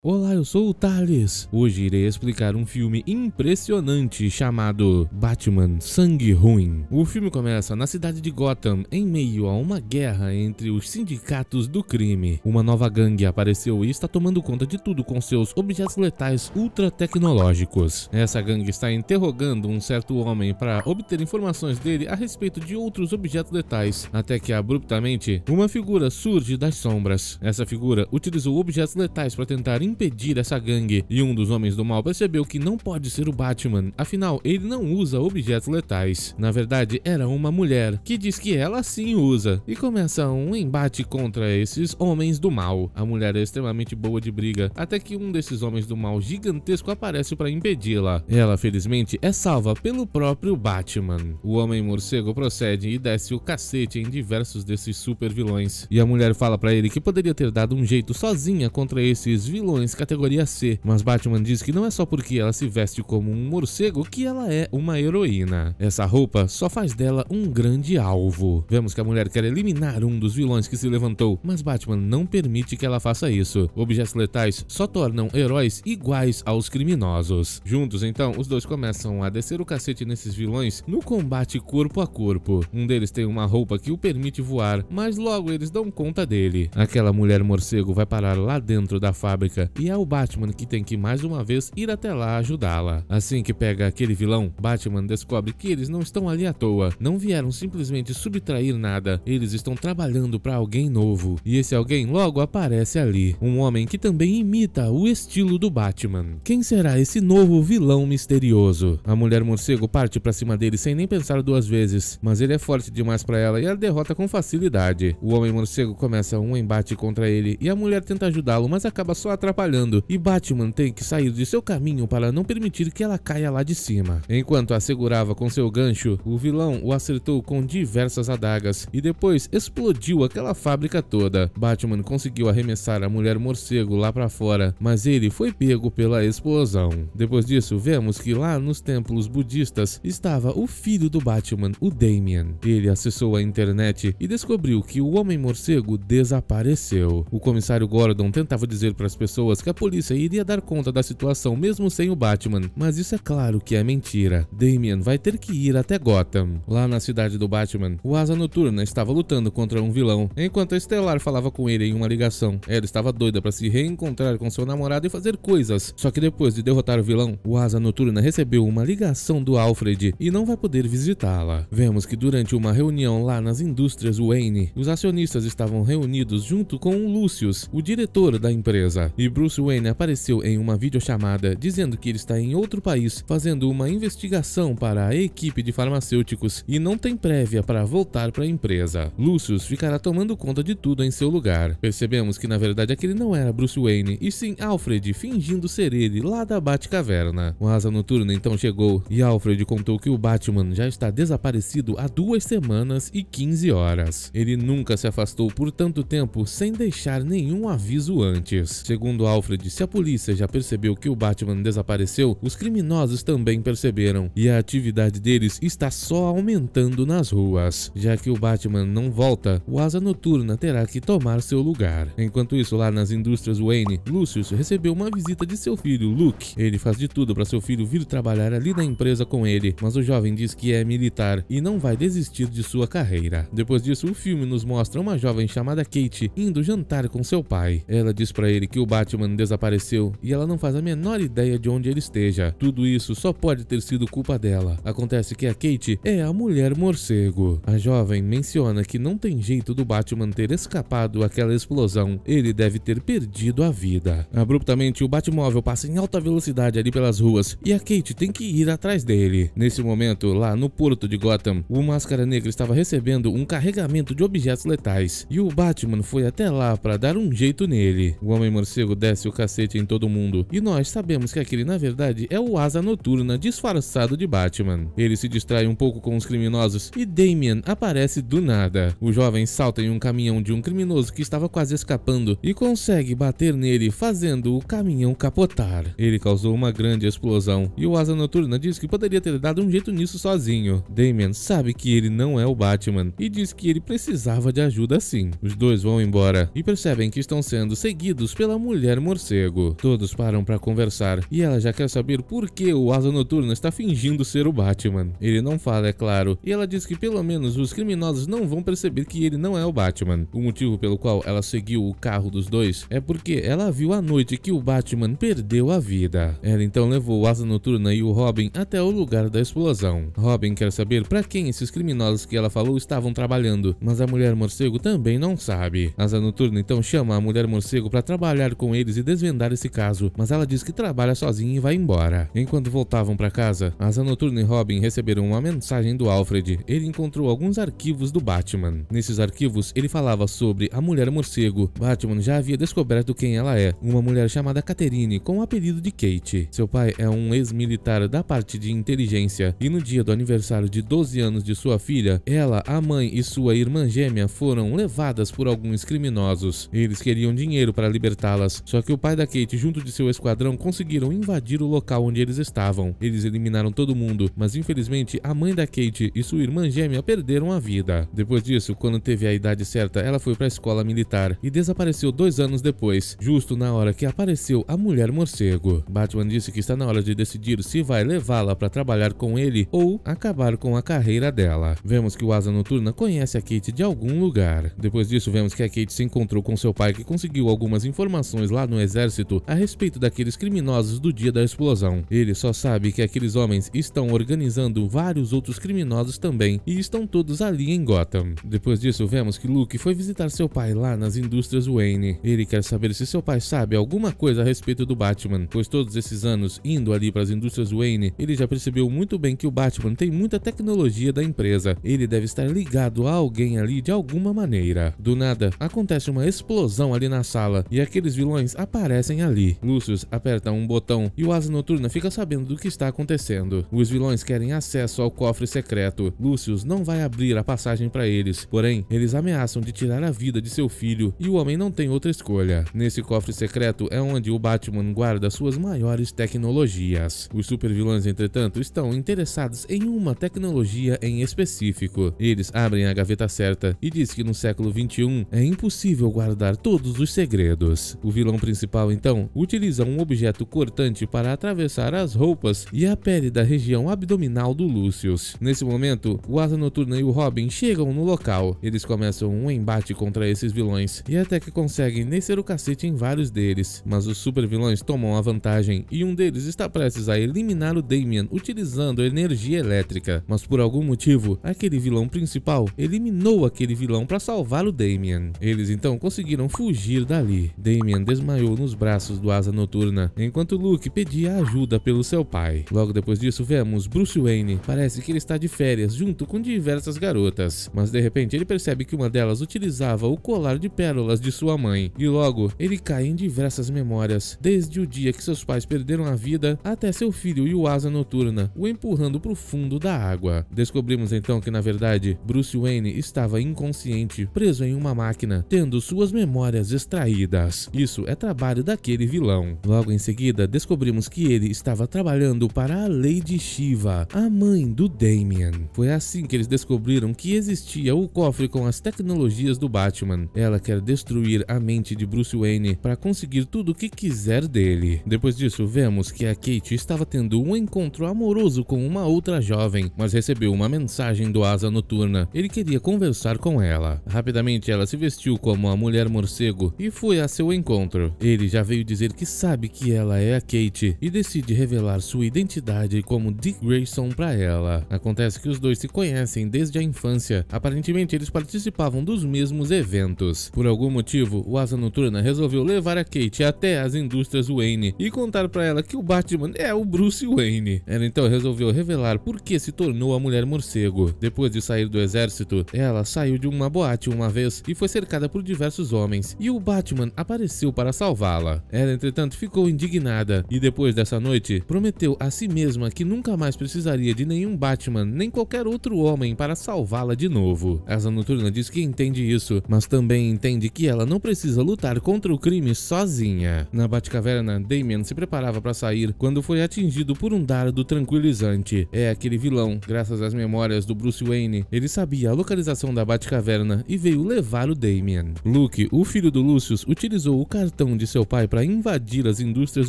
Olá, eu sou o Thales. Hoje irei explicar um filme impressionante chamado Batman Sangue Ruim. O filme começa na cidade de Gotham, em meio a uma guerra entre os sindicatos do crime. Uma nova gangue apareceu e está tomando conta de tudo com seus objetos letais ultra tecnológicos. Essa gangue está interrogando um certo homem para obter informações dele a respeito de outros objetos letais, até que abruptamente uma figura surge das sombras. Essa figura utilizou objetos letais para tentar impedir essa gangue, e um dos homens do mal percebeu que não pode ser o Batman, afinal ele não usa objetos letais. Na verdade, era uma mulher, que diz que ela sim usa, e começa um embate contra esses homens do mal. A mulher é extremamente boa de briga, até que um desses homens do mal gigantesco aparece para impedi-la. Ela, felizmente, é salva pelo próprio Batman. O homem morcego procede e desce o cacete em diversos desses super vilões, e a mulher fala para ele que poderia ter dado um jeito sozinha contra esses vilões vilões categoria C, mas Batman diz que não é só porque ela se veste como um morcego que ela é uma heroína. Essa roupa só faz dela um grande alvo. Vemos que a mulher quer eliminar um dos vilões que se levantou, mas Batman não permite que ela faça isso. Objetos letais só tornam heróis iguais aos criminosos. Juntos, então, os dois começam a descer o cacete nesses vilões no combate corpo a corpo. Um deles tem uma roupa que o permite voar, mas logo eles dão conta dele. Aquela mulher morcego vai parar lá dentro da fábrica e é o Batman que tem que mais uma vez ir até lá ajudá-la. Assim que pega aquele vilão, Batman descobre que eles não estão ali à toa, não vieram simplesmente subtrair nada, eles estão trabalhando para alguém novo, e esse alguém logo aparece ali, um homem que também imita o estilo do Batman. Quem será esse novo vilão misterioso? A mulher morcego parte para cima dele sem nem pensar duas vezes, mas ele é forte demais para ela e ela derrota com facilidade. O homem morcego começa um embate contra ele e a mulher tenta ajudá-lo, mas acaba só atrapalhando atrapalhando e Batman tem que sair de seu caminho para não permitir que ela caia lá de cima. Enquanto a segurava com seu gancho, o vilão o acertou com diversas adagas e depois explodiu aquela fábrica toda. Batman conseguiu arremessar a mulher morcego lá para fora, mas ele foi pego pela explosão. Depois disso, vemos que lá nos templos budistas estava o filho do Batman, o Damien. Ele acessou a internet e descobriu que o Homem Morcego desapareceu. O comissário Gordon tentava dizer para as pessoas pessoas que a polícia iria dar conta da situação mesmo sem o Batman, mas isso é claro que é mentira. Damian vai ter que ir até Gotham. Lá na cidade do Batman, o Asa Noturna estava lutando contra um vilão, enquanto a Estelar falava com ele em uma ligação. Ela estava doida para se reencontrar com seu namorado e fazer coisas, só que depois de derrotar o vilão, o Asa Noturna recebeu uma ligação do Alfred e não vai poder visitá-la. Vemos que durante uma reunião lá nas indústrias Wayne, os acionistas estavam reunidos junto com o Lucius, o diretor da empresa, e Bruce Wayne apareceu em uma videochamada dizendo que ele está em outro país fazendo uma investigação para a equipe de farmacêuticos e não tem prévia para voltar para a empresa. Lucius ficará tomando conta de tudo em seu lugar. Percebemos que na verdade aquele não era Bruce Wayne, e sim Alfred fingindo ser ele lá da Batcaverna. O Asa Noturna então chegou e Alfred contou que o Batman já está desaparecido há duas semanas e 15 horas. Ele nunca se afastou por tanto tempo sem deixar nenhum aviso antes. Segundo Alfred, se a polícia já percebeu que o Batman desapareceu, os criminosos também perceberam e a atividade deles está só aumentando nas ruas. Já que o Batman não volta, o Asa Noturna terá que tomar seu lugar. Enquanto isso, lá nas indústrias Wayne, Lucius recebeu uma visita de seu filho, Luke. Ele faz de tudo para seu filho vir trabalhar ali na empresa com ele, mas o jovem diz que é militar e não vai desistir de sua carreira. Depois disso, o filme nos mostra uma jovem chamada Kate indo jantar com seu pai. Ela diz para ele que o Batman Batman desapareceu e ela não faz a menor ideia de onde ele esteja. Tudo isso só pode ter sido culpa dela. Acontece que a Kate é a mulher morcego. A jovem menciona que não tem jeito do Batman ter escapado aquela explosão. Ele deve ter perdido a vida. Abruptamente, o Batmóvel passa em alta velocidade ali pelas ruas e a Kate tem que ir atrás dele. Nesse momento, lá no porto de Gotham, o Máscara Negra estava recebendo um carregamento de objetos letais e o Batman foi até lá para dar um jeito nele. O Homem-Morcego desce o cacete em todo mundo. E nós sabemos que aquele na verdade é o Asa Noturna disfarçado de Batman. Ele se distrai um pouco com os criminosos e damien aparece do nada. O jovem salta em um caminhão de um criminoso que estava quase escapando e consegue bater nele fazendo o caminhão capotar. Ele causou uma grande explosão e o Asa Noturna diz que poderia ter dado um jeito nisso sozinho. damien sabe que ele não é o Batman e diz que ele precisava de ajuda sim. Os dois vão embora e percebem que estão sendo seguidos pela mulher mulher morcego. Todos param para conversar e ela já quer saber por que o Asa Noturna está fingindo ser o Batman. Ele não fala, é claro, e ela diz que pelo menos os criminosos não vão perceber que ele não é o Batman. O motivo pelo qual ela seguiu o carro dos dois é porque ela viu à noite que o Batman perdeu a vida. Ela então levou o Asa Noturna e o Robin até o lugar da explosão. Robin quer saber para quem esses criminosos que ela falou estavam trabalhando, mas a mulher morcego também não sabe. Asa Noturna então chama a mulher morcego para trabalhar com ele eles e desvendar esse caso, mas ela diz que trabalha sozinha e vai embora. Enquanto voltavam para casa, Asa Noturna e Robin receberam uma mensagem do Alfred. Ele encontrou alguns arquivos do Batman. Nesses arquivos, ele falava sobre a Mulher Morcego. Batman já havia descoberto quem ela é, uma mulher chamada Catherine, com o apelido de Kate. Seu pai é um ex-militar da parte de inteligência, e no dia do aniversário de 12 anos de sua filha, ela, a mãe e sua irmã gêmea foram levadas por alguns criminosos. Eles queriam dinheiro para libertá-las, só que o pai da Kate, junto de seu esquadrão, conseguiram invadir o local onde eles estavam. Eles eliminaram todo mundo, mas infelizmente a mãe da Kate e sua irmã gêmea perderam a vida. Depois disso, quando teve a idade certa, ela foi para a escola militar e desapareceu dois anos depois, justo na hora que apareceu a mulher morcego. Batman disse que está na hora de decidir se vai levá-la para trabalhar com ele ou acabar com a carreira dela. Vemos que o Asa Noturna conhece a Kate de algum lugar. Depois disso, vemos que a Kate se encontrou com seu pai que conseguiu algumas informações lá lá no exército a respeito daqueles criminosos do dia da explosão. Ele só sabe que aqueles homens estão organizando vários outros criminosos também e estão todos ali em Gotham. Depois disso, vemos que Luke foi visitar seu pai lá nas indústrias Wayne. Ele quer saber se seu pai sabe alguma coisa a respeito do Batman, pois todos esses anos indo ali para as indústrias Wayne, ele já percebeu muito bem que o Batman tem muita tecnologia da empresa. Ele deve estar ligado a alguém ali de alguma maneira. Do nada, acontece uma explosão ali na sala e aqueles vilões aparecem ali. Lucius aperta um botão e o Asa Noturna fica sabendo do que está acontecendo. Os vilões querem acesso ao cofre secreto. Lucius não vai abrir a passagem para eles, porém, eles ameaçam de tirar a vida de seu filho e o homem não tem outra escolha. Nesse cofre secreto é onde o Batman guarda suas maiores tecnologias. Os supervilões, entretanto, estão interessados em uma tecnologia em específico. Eles abrem a gaveta certa e diz que no século 21 é impossível guardar todos os segredos. O vilão principal, então, utiliza um objeto cortante para atravessar as roupas e a pele da região abdominal do Lucius. Nesse momento, o Asa Noturna e o Robin chegam no local. Eles começam um embate contra esses vilões e até que conseguem descer o cacete em vários deles, mas os super vilões tomam a vantagem e um deles está prestes a eliminar o Damien utilizando energia elétrica, mas por algum motivo, aquele vilão principal eliminou aquele vilão para salvar o Damien. Eles então conseguiram fugir dali. Damien desmaiou desmaiou nos braços do Asa Noturna, enquanto Luke pedia ajuda pelo seu pai. Logo depois disso, vemos Bruce Wayne. Parece que ele está de férias junto com diversas garotas, mas de repente ele percebe que uma delas utilizava o colar de pérolas de sua mãe, e logo ele cai em diversas memórias, desde o dia que seus pais perderam a vida até seu filho e o Asa Noturna, o empurrando para o fundo da água. Descobrimos então que na verdade Bruce Wayne estava inconsciente, preso em uma máquina, tendo suas memórias extraídas. Isso é trabalho daquele vilão. Logo em seguida, descobrimos que ele estava trabalhando para a Lady Shiva, a mãe do Damien. Foi assim que eles descobriram que existia o cofre com as tecnologias do Batman. Ela quer destruir a mente de Bruce Wayne para conseguir tudo o que quiser dele. Depois disso, vemos que a Kate estava tendo um encontro amoroso com uma outra jovem, mas recebeu uma mensagem do Asa Noturna. Ele queria conversar com ela. Rapidamente, ela se vestiu como a Mulher Morcego e foi a seu encontro. Ele já veio dizer que sabe que ela é a Kate e decide revelar sua identidade como Dick Grayson para ela. Acontece que os dois se conhecem desde a infância. Aparentemente, eles participavam dos mesmos eventos. Por algum motivo, o Asa Noturna resolveu levar a Kate até as indústrias Wayne e contar para ela que o Batman é o Bruce Wayne. Ela então resolveu revelar por que se tornou a Mulher Morcego. Depois de sair do exército, ela saiu de uma boate uma vez e foi cercada por diversos homens. E o Batman apareceu para para salvá-la. Ela, entretanto, ficou indignada e depois dessa noite prometeu a si mesma que nunca mais precisaria de nenhum Batman nem qualquer outro homem para salvá-la de novo. Asa Noturna diz que entende isso, mas também entende que ela não precisa lutar contra o crime sozinha. Na Batcaverna, Damien se preparava para sair quando foi atingido por um dardo tranquilizante. É aquele vilão, graças às memórias do Bruce Wayne, ele sabia a localização da Batcaverna e veio levar o Damien. Luke, o filho do Lucius, utilizou o cartão cartão de seu pai para invadir as indústrias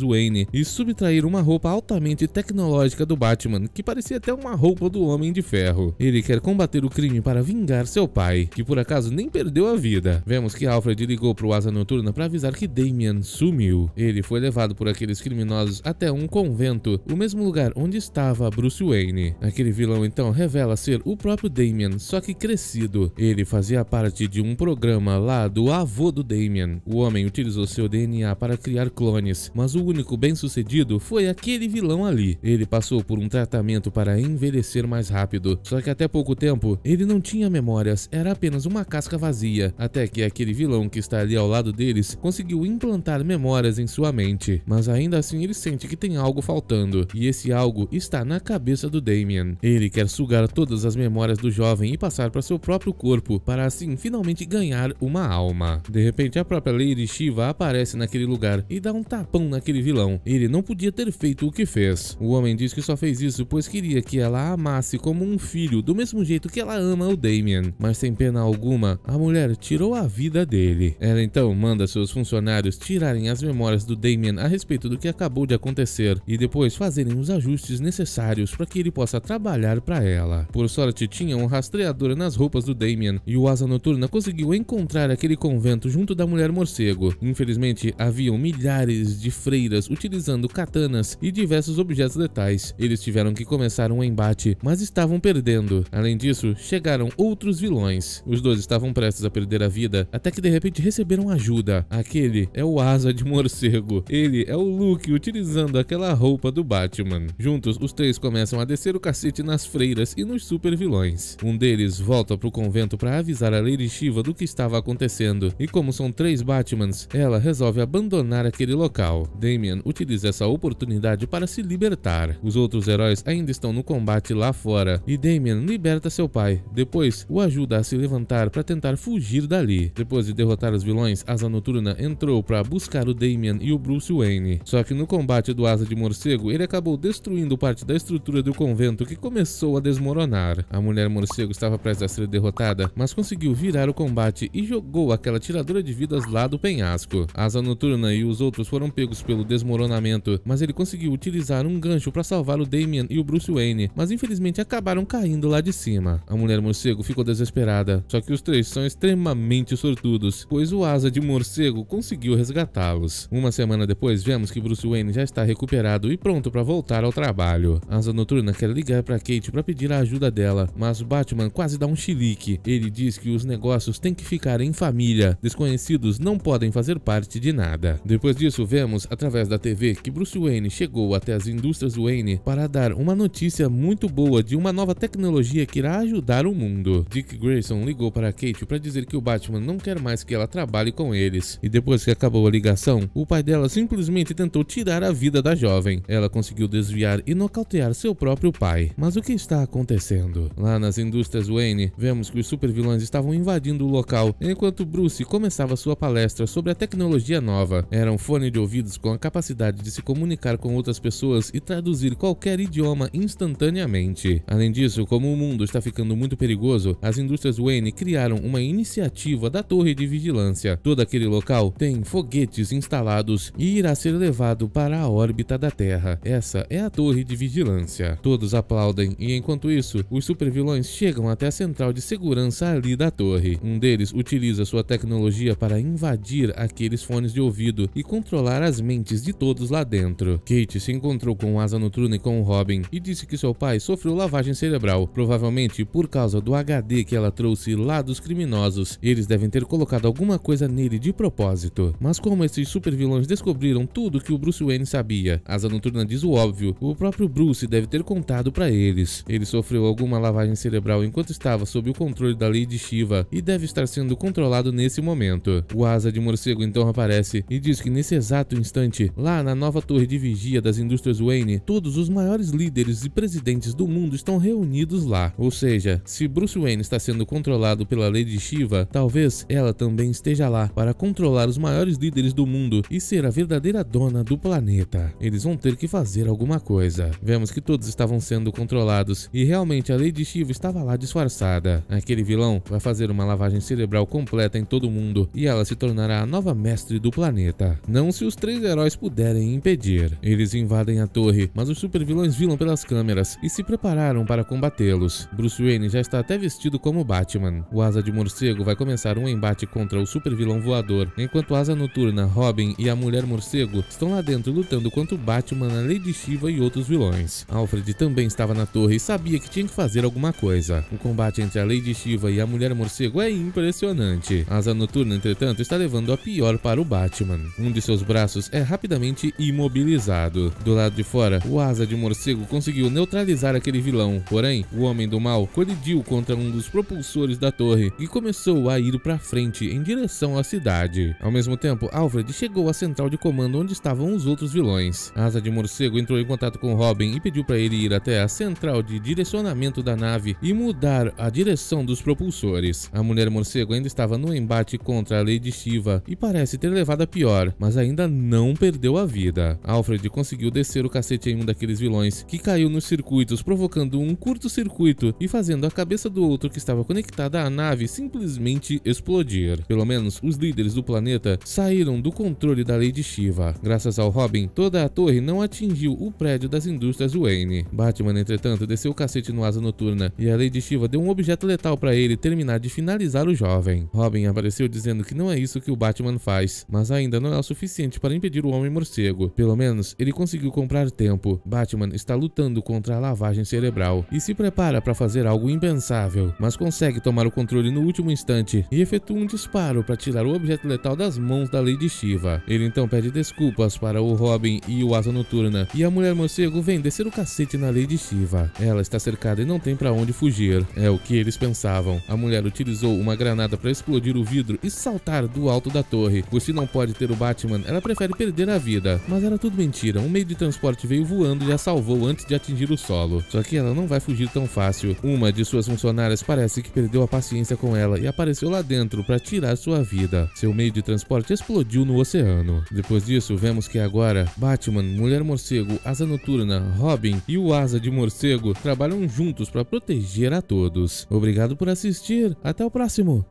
Wayne e subtrair uma roupa altamente tecnológica do Batman, que parecia até uma roupa do Homem de Ferro. Ele quer combater o crime para vingar seu pai, que por acaso nem perdeu a vida. Vemos que Alfred ligou para o Asa Noturna para avisar que Damian sumiu. Ele foi levado por aqueles criminosos até um convento, o mesmo lugar onde estava Bruce Wayne. Aquele vilão então revela ser o próprio Damian, só que crescido. Ele fazia parte de um programa lá do avô do Damian. O homem utilizou seu seu DNA para criar clones, mas o único bem-sucedido foi aquele vilão ali. Ele passou por um tratamento para envelhecer mais rápido, só que até pouco tempo ele não tinha memórias, era apenas uma casca vazia, até que aquele vilão que está ali ao lado deles conseguiu implantar memórias em sua mente, mas ainda assim ele sente que tem algo faltando, e esse algo está na cabeça do Damien. Ele quer sugar todas as memórias do jovem e passar para seu próprio corpo, para assim finalmente ganhar uma alma. De repente a própria Lady Shiva aparece aparece naquele lugar e dá um tapão naquele vilão. Ele não podia ter feito o que fez. O homem diz que só fez isso pois queria que ela a amasse como um filho, do mesmo jeito que ela ama o Damien. Mas sem pena alguma, a mulher tirou a vida dele. Ela então manda seus funcionários tirarem as memórias do Damien a respeito do que acabou de acontecer e depois fazerem os ajustes necessários para que ele possa trabalhar para ela. Por sorte, tinha um rastreador nas roupas do Damien e o Asa Noturna conseguiu encontrar aquele convento junto da mulher morcego. Infelizmente, haviam milhares de freiras utilizando katanas e diversos objetos letais. Eles tiveram que começar um embate, mas estavam perdendo. Além disso, chegaram outros vilões. Os dois estavam prestes a perder a vida, até que de repente receberam ajuda. Aquele é o Asa de Morcego. Ele é o Luke utilizando aquela roupa do Batman. Juntos, os três começam a descer o cacete nas freiras e nos super vilões. Um deles volta pro convento para avisar a Lady Shiva do que estava acontecendo. E como são três Batmans, ela resolve abandonar aquele local. Damien utiliza essa oportunidade para se libertar. Os outros heróis ainda estão no combate lá fora e Damien liberta seu pai. Depois, o ajuda a se levantar para tentar fugir dali. Depois de derrotar os vilões, Asa Noturna entrou para buscar o Damien e o Bruce Wayne. Só que no combate do Asa de Morcego, ele acabou destruindo parte da estrutura do convento que começou a desmoronar. A Mulher Morcego estava prestes a ser derrotada, mas conseguiu virar o combate e jogou aquela tiradora de vidas lá do penhasco asa noturna e os outros foram pegos pelo desmoronamento, mas ele conseguiu utilizar um gancho para salvar o Damien e o Bruce Wayne, mas infelizmente acabaram caindo lá de cima. A mulher morcego ficou desesperada, só que os três são extremamente sortudos, pois o asa de morcego conseguiu resgatá-los. Uma semana depois, vemos que Bruce Wayne já está recuperado e pronto para voltar ao trabalho. asa noturna quer ligar para Kate para pedir a ajuda dela, mas Batman quase dá um chilique. Ele diz que os negócios têm que ficar em família, desconhecidos não podem fazer parte de nada. Depois disso, vemos através da TV que Bruce Wayne chegou até as indústrias Wayne para dar uma notícia muito boa de uma nova tecnologia que irá ajudar o mundo. Dick Grayson ligou para Kate para dizer que o Batman não quer mais que ela trabalhe com eles. E depois que acabou a ligação, o pai dela simplesmente tentou tirar a vida da jovem. Ela conseguiu desviar e nocautear seu próprio pai. Mas o que está acontecendo? Lá nas indústrias Wayne, vemos que os supervilões estavam invadindo o local, enquanto Bruce começava sua palestra sobre a tecnologia tecnologia nova. Era um fone de ouvidos com a capacidade de se comunicar com outras pessoas e traduzir qualquer idioma instantaneamente. Além disso, como o mundo está ficando muito perigoso, as indústrias Wayne criaram uma iniciativa da torre de vigilância. Todo aquele local tem foguetes instalados e irá ser levado para a órbita da Terra. Essa é a torre de vigilância. Todos aplaudem e enquanto isso, os supervilões chegam até a central de segurança ali da torre. Um deles utiliza sua tecnologia para invadir aquele aqueles fones de ouvido e controlar as mentes de todos lá dentro. Kate se encontrou com Asa Noturna e com o Robin e disse que seu pai sofreu lavagem cerebral, provavelmente por causa do HD que ela trouxe lá dos criminosos. Eles devem ter colocado alguma coisa nele de propósito. Mas como esses supervilões descobriram tudo que o Bruce Wayne sabia? Asa Noturna diz o óbvio, o próprio Bruce deve ter contado para eles. Ele sofreu alguma lavagem cerebral enquanto estava sob o controle da Lady Shiva e deve estar sendo controlado nesse momento. O Asa de Morcego então aparece e diz que nesse exato instante, lá na nova torre de vigia das indústrias Wayne, todos os maiores líderes e presidentes do mundo estão reunidos lá. Ou seja, se Bruce Wayne está sendo controlado pela Lady Shiva, talvez ela também esteja lá para controlar os maiores líderes do mundo e ser a verdadeira dona do planeta. Eles vão ter que fazer alguma coisa. Vemos que todos estavam sendo controlados e realmente a Lady Shiva estava lá disfarçada. Aquele vilão vai fazer uma lavagem cerebral completa em todo mundo e ela se tornará a nova mestra terrestre do planeta. Não se os três heróis puderem impedir. Eles invadem a torre, mas os supervilões vilam pelas câmeras e se prepararam para combatê-los. Bruce Wayne já está até vestido como Batman. O Asa de Morcego vai começar um embate contra o supervilão voador, enquanto Asa Noturna, Robin e a Mulher Morcego estão lá dentro lutando contra o Batman, a Lady Shiva e outros vilões. Alfred também estava na torre e sabia que tinha que fazer alguma coisa. O combate entre a Lady Shiva e a Mulher Morcego é impressionante. Asa Noturna, entretanto, está levando a pior para para o Batman. Um de seus braços é rapidamente imobilizado. Do lado de fora, o asa de morcego conseguiu neutralizar aquele vilão, porém, o Homem do Mal colidiu contra um dos propulsores da torre e começou a ir para frente em direção à cidade. Ao mesmo tempo, Alfred chegou à central de comando onde estavam os outros vilões. A asa de morcego entrou em contato com Robin e pediu para ele ir até a central de direcionamento da nave e mudar a direção dos propulsores. A mulher morcego ainda estava no embate contra a Lady Shiva e parece ter levado a pior, mas ainda não perdeu a vida. Alfred conseguiu descer o cacete em um daqueles vilões, que caiu nos circuitos, provocando um curto-circuito e fazendo a cabeça do outro que estava conectada à nave simplesmente explodir. Pelo menos os líderes do planeta saíram do controle da Lady Shiva. Graças ao Robin, toda a torre não atingiu o prédio das indústrias Wayne. Batman, entretanto, desceu o cacete no Asa Noturna e a Lady Shiva deu um objeto letal para ele terminar de finalizar o jovem. Robin apareceu dizendo que não é isso que o Batman faz mais, mas ainda não é o suficiente para impedir o Homem-Morcego. Pelo menos, ele conseguiu comprar tempo. Batman está lutando contra a lavagem cerebral e se prepara para fazer algo impensável, mas consegue tomar o controle no último instante e efetua um disparo para tirar o objeto letal das mãos da Lady Shiva. Ele então pede desculpas para o Robin e o Asa Noturna, e a Mulher Morcego vem descer o cacete na Lady Shiva. Ela está cercada e não tem para onde fugir. É o que eles pensavam. A mulher utilizou uma granada para explodir o vidro e saltar do alto da torre, por se não pode ter o Batman, ela prefere perder a vida. Mas era tudo mentira, um meio de transporte veio voando e a salvou antes de atingir o solo. Só que ela não vai fugir tão fácil. Uma de suas funcionárias parece que perdeu a paciência com ela e apareceu lá dentro para tirar sua vida. Seu meio de transporte explodiu no oceano. Depois disso, vemos que agora Batman, Mulher Morcego, Asa Noturna, Robin e o Asa de Morcego trabalham juntos para proteger a todos. Obrigado por assistir, até o próximo!